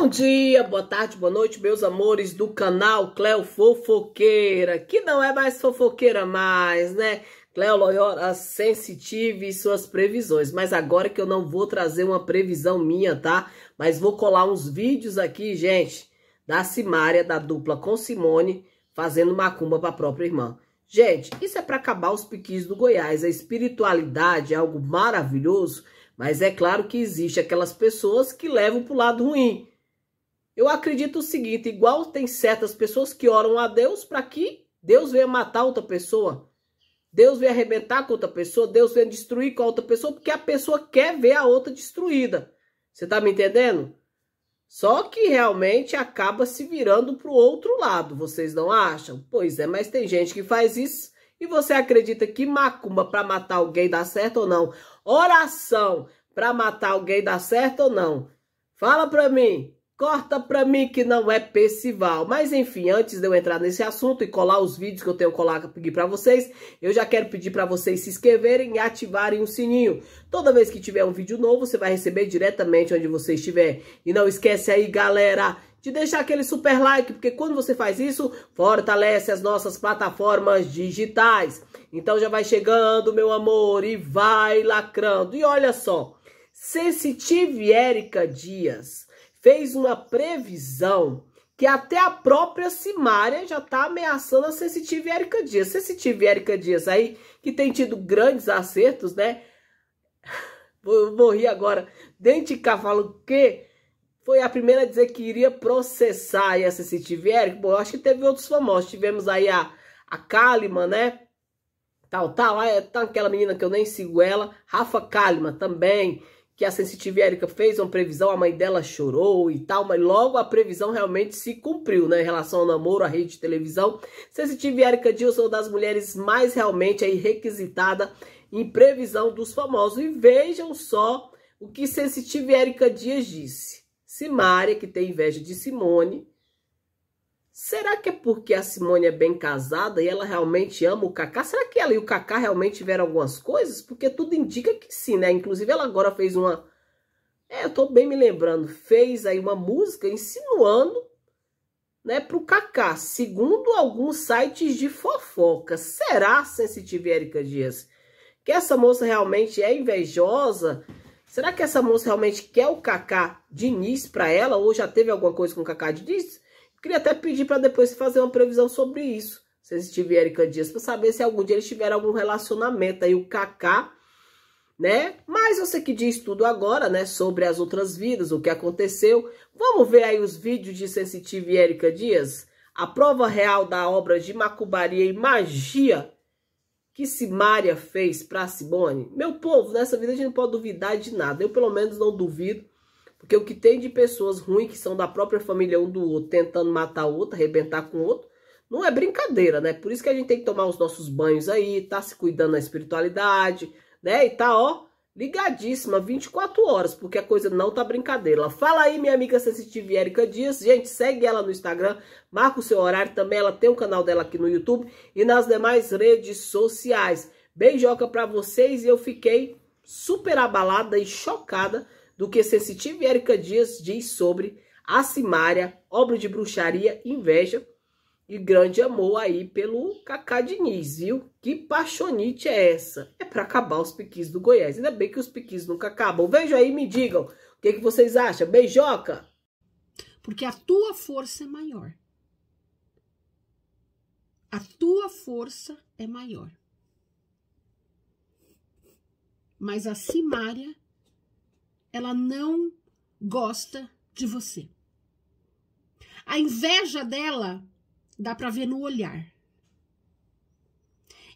Bom dia, boa tarde, boa noite, meus amores do canal Cleo Fofoqueira, que não é mais fofoqueira mais, né? Cleo Loyola sensitive e suas previsões, mas agora que eu não vou trazer uma previsão minha, tá? Mas vou colar uns vídeos aqui, gente, da Simária, da dupla com Simone, fazendo macumba para a própria irmã. Gente, isso é para acabar os piquis do Goiás, a espiritualidade é algo maravilhoso, mas é claro que existe aquelas pessoas que levam para o lado ruim, eu acredito o seguinte, igual tem certas pessoas que oram a Deus para que Deus venha matar outra pessoa. Deus venha arrebentar com outra pessoa, Deus venha destruir com outra pessoa, porque a pessoa quer ver a outra destruída. Você está me entendendo? Só que realmente acaba se virando para o outro lado, vocês não acham? Pois é, mas tem gente que faz isso e você acredita que macumba para matar alguém dá certo ou não? Oração para matar alguém dá certo ou não? Fala para mim. Corta pra mim que não é Percival. Mas enfim, antes de eu entrar nesse assunto e colar os vídeos que eu tenho colado pedir pra vocês, eu já quero pedir pra vocês se inscreverem e ativarem o sininho. Toda vez que tiver um vídeo novo, você vai receber diretamente onde você estiver. E não esquece aí, galera, de deixar aquele super like, porque quando você faz isso, fortalece as nossas plataformas digitais. Então já vai chegando, meu amor, e vai lacrando. E olha só, Sensitive Érica Dias fez uma previsão que até a própria Simária já está ameaçando a Sensitiva e Dias. Sensitiva e Dias aí, que tem tido grandes acertos, né? Vou, morrer agora. Dente cá que foi a primeira a dizer que iria processar aí a Sensitiva e Bom, eu acho que teve outros famosos. Tivemos aí a, a Kalima, né? Tal, tal. Aí, tá aquela menina que eu nem sigo ela. Rafa Kalima também que a Sensitive Erika fez uma previsão, a mãe dela chorou e tal, mas logo a previsão realmente se cumpriu, né? Em relação ao namoro, à rede de televisão. Sensitive Erika Dilson, é das mulheres mais realmente aí requisitada em previsão dos famosos. E vejam só o que Sensitive Erika Dias disse. Simária, que tem inveja de Simone, Será que é porque a Simone é bem casada e ela realmente ama o Kaká? Será que ela e o Kaká realmente tiveram algumas coisas? Porque tudo indica que sim, né? Inclusive ela agora fez uma... É, eu tô bem me lembrando. Fez aí uma música insinuando, né, pro Kaká. Segundo alguns sites de fofoca. Será, Sensitive Erika Dias, que essa moça realmente é invejosa? Será que essa moça realmente quer o Kaká de Diniz pra ela? Ou já teve alguma coisa com o Kaká de Diniz? Queria até pedir para depois fazer uma previsão sobre isso. Se eles tiverem Dias, para saber se algum dia eles tiveram algum relacionamento. Aí o Kaká, né? Mas você que diz tudo agora, né? Sobre as outras vidas, o que aconteceu. Vamos ver aí os vídeos de Sensitive e Erika Dias? A prova real da obra de macubaria e magia que Simária fez para Simone. Meu povo, nessa vida a gente não pode duvidar de nada. Eu, pelo menos, não duvido porque o que tem de pessoas ruins que são da própria família um do outro, tentando matar o outro, arrebentar com o outro, não é brincadeira, né? Por isso que a gente tem que tomar os nossos banhos aí, tá se cuidando da espiritualidade, né? E tá, ó, ligadíssima 24 horas, porque a coisa não tá brincadeira. Fala aí, minha amiga sensitiva Erika Dias. Gente, segue ela no Instagram, marca o seu horário também. Ela tem o um canal dela aqui no YouTube e nas demais redes sociais. Beijoca pra vocês e eu fiquei super abalada e chocada do que Sensitiva e Erika Dias diz sobre a Simária, obra de bruxaria, inveja e grande amor aí pelo Cacá Diniz, viu? Que paixonite é essa? É para acabar os piquis do Goiás. Ainda bem que os piquis nunca acabam. Vejam aí e me digam o que, que vocês acham. Beijoca! Porque a tua força é maior. A tua força é maior. Mas a Simária ela não gosta de você. A inveja dela dá para ver no olhar.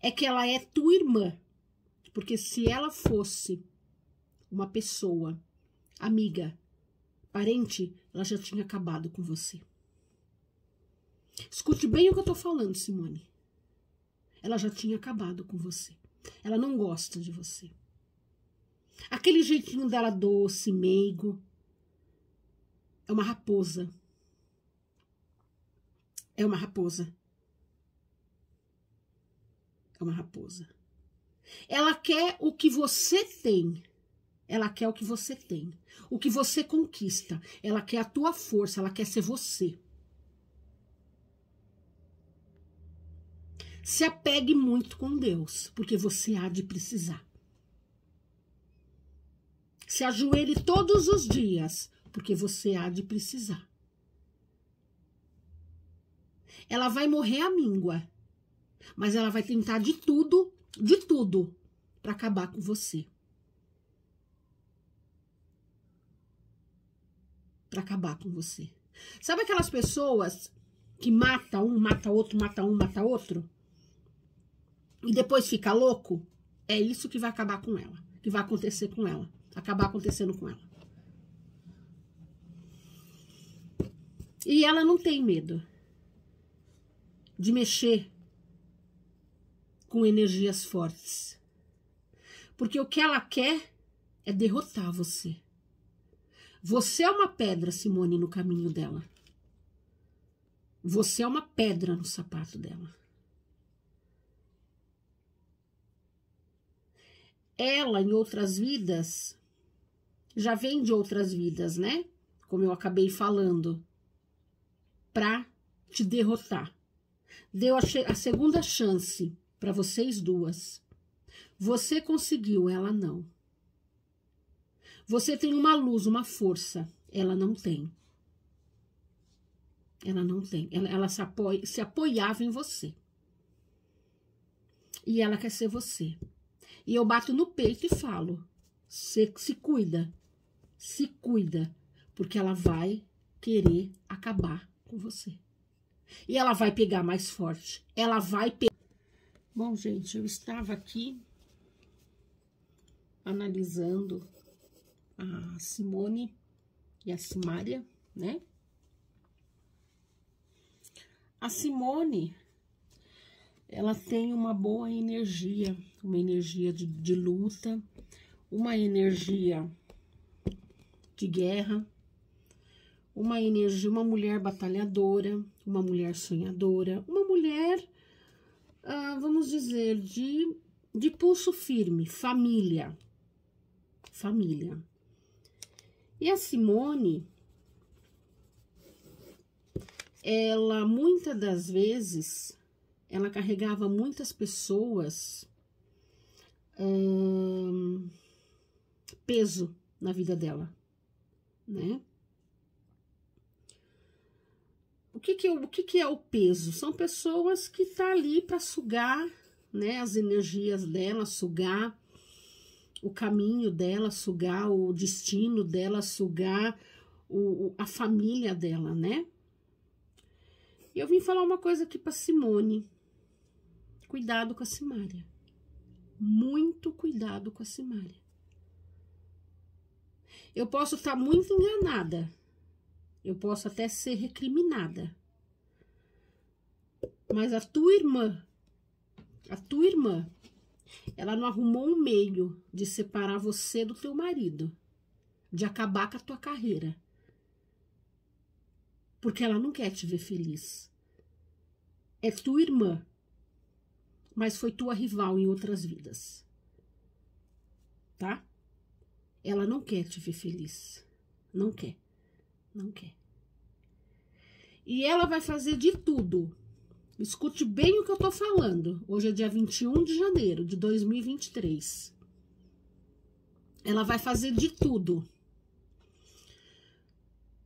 É que ela é tua irmã, porque se ela fosse uma pessoa, amiga, parente, ela já tinha acabado com você. Escute bem o que eu tô falando, Simone. Ela já tinha acabado com você. Ela não gosta de você. Aquele jeitinho dela doce, meigo. É uma raposa. É uma raposa. É uma raposa. Ela quer o que você tem. Ela quer o que você tem. O que você conquista. Ela quer a tua força. Ela quer ser você. Se apegue muito com Deus, porque você há de precisar. Se ajoelhe todos os dias, porque você há de precisar. Ela vai morrer à míngua, mas ela vai tentar de tudo, de tudo, para acabar com você. Para acabar com você. Sabe aquelas pessoas que mata um, mata outro, mata um, mata outro? E depois fica louco? É isso que vai acabar com ela, que vai acontecer com ela acabar acontecendo com ela. E ela não tem medo de mexer com energias fortes. Porque o que ela quer é derrotar você. Você é uma pedra, Simone, no caminho dela. Você é uma pedra no sapato dela. Ela, em outras vidas, já vem de outras vidas, né? Como eu acabei falando, para te derrotar. Deu a, a segunda chance para vocês duas. Você conseguiu, ela não. Você tem uma luz, uma força, ela não tem. Ela não tem. Ela, ela se, apoia, se apoiava em você. E ela quer ser você. E eu bato no peito e falo: se cuida, se cuida, porque ela vai querer acabar com você. E ela vai pegar mais forte. Ela vai pegar. Bom, gente, eu estava aqui analisando a Simone e a Simária, né? A Simone, ela tem uma boa energia, uma energia de, de luta, uma energia de guerra, uma energia, uma mulher batalhadora, uma mulher sonhadora, uma mulher, ah, vamos dizer, de, de pulso firme, família. Família. E a Simone, ela muitas das vezes, ela carregava muitas pessoas hum, peso na vida dela né? O que que, é o que que é o peso? São pessoas que tá ali para sugar, né, as energias dela, sugar o caminho dela, sugar o destino dela, sugar o, a família dela, né? E eu vim falar uma coisa aqui para Simone. Cuidado com a Simária. Muito cuidado com a Simária. Eu posso estar tá muito enganada. Eu posso até ser recriminada. Mas a tua irmã, a tua irmã, ela não arrumou um meio de separar você do teu marido, de acabar com a tua carreira. Porque ela não quer te ver feliz. É tua irmã, mas foi tua rival em outras vidas. Tá? Ela não quer te ver feliz. Não quer. Não quer. E ela vai fazer de tudo. Escute bem o que eu tô falando. Hoje é dia 21 de janeiro de 2023. Ela vai fazer de tudo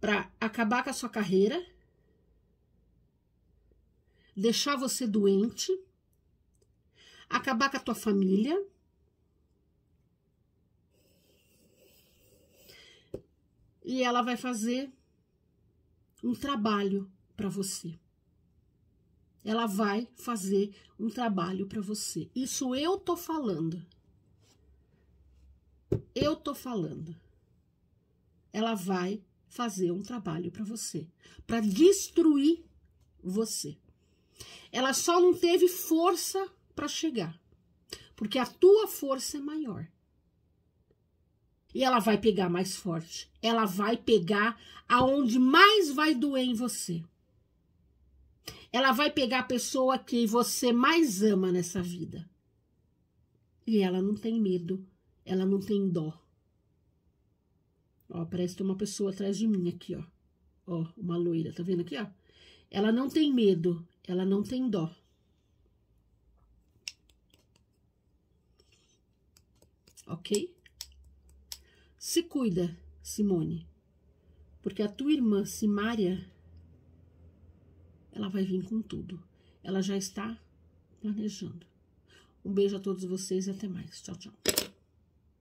para acabar com a sua carreira, deixar você doente, acabar com a tua família e ela vai fazer um trabalho para você. Ela vai fazer um trabalho para você. Isso eu tô falando. Eu tô falando. Ela vai fazer um trabalho para você, para destruir você. Ela só não teve força para chegar, porque a tua força é maior e ela vai pegar mais forte. Ela vai pegar aonde mais vai doer em você. Ela vai pegar a pessoa que você mais ama nessa vida. E ela não tem medo, ela não tem dó. Ó, parece que tem uma pessoa atrás de mim aqui, ó. Ó, uma loira, tá vendo aqui, ó? Ela não tem medo, ela não tem dó. Ok? Se cuida, Simone, porque a tua irmã Simária, ela vai vir com tudo. Ela já está planejando. Um beijo a todos vocês e até mais. Tchau, tchau.